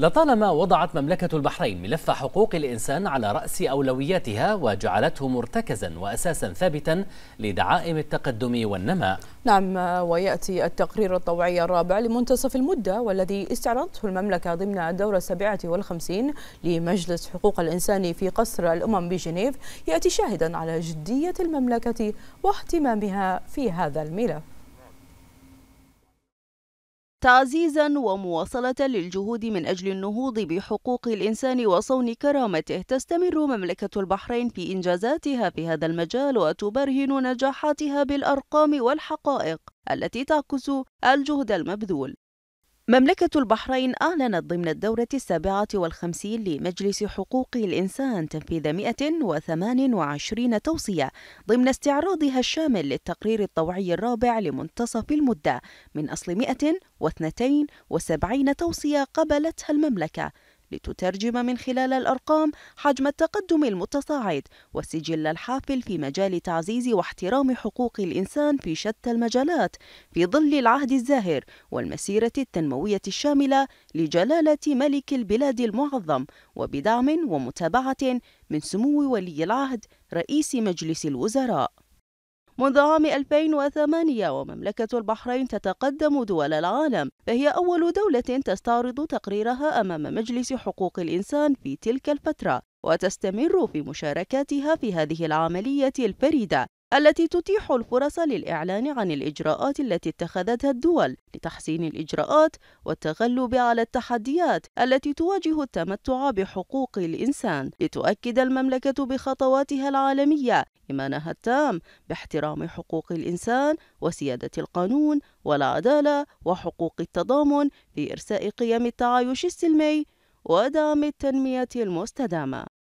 لطالما وضعت مملكة البحرين ملف حقوق الإنسان على رأس أولوياتها وجعلته مرتكزا وأساسا ثابتا لدعائم التقدم والنماء نعم ويأتي التقرير الطوعي الرابع لمنتصف المدة والذي استعرضته المملكة ضمن الدورة السابعة والخمسين لمجلس حقوق الإنسان في قصر الأمم بجنيف يأتي شاهدا على جدية المملكة واهتمامها في هذا الملف تعزيزا ومواصلة للجهود من أجل النهوض بحقوق الإنسان وصون كرامته تستمر مملكة البحرين في إنجازاتها في هذا المجال وتبرهن نجاحاتها بالأرقام والحقائق التي تعكس الجهد المبذول مملكة البحرين أعلنت ضمن الدورة السابعة والخمسين لمجلس حقوق الإنسان تنفيذ 128 توصية ضمن استعراضها الشامل للتقرير الطوعي الرابع لمنتصف المدة من أصل 172 توصية قبلتها المملكة لتترجم من خلال الأرقام حجم التقدم المتصاعد والسجل الحافل في مجال تعزيز واحترام حقوق الإنسان في شتى المجالات في ظل العهد الزاهر والمسيرة التنموية الشاملة لجلالة ملك البلاد المعظم وبدعم ومتابعة من سمو ولي العهد رئيس مجلس الوزراء منذ عام 2008 ومملكة البحرين تتقدم دول العالم فهي أول دولة تستعرض تقريرها أمام مجلس حقوق الإنسان في تلك الفترة وتستمر في مشاركاتها في هذه العملية الفريدة التي تتيح الفرص للإعلان عن الإجراءات التي اتخذتها الدول لتحسين الإجراءات والتغلب على التحديات التي تواجه التمتع بحقوق الإنسان لتؤكد المملكة بخطواتها العالمية إيمانها التام باحترام حقوق الإنسان وسيادة القانون والعدالة وحقوق التضامن في إرساء قيم التعايش السلمي ودعم التنمية المستدامة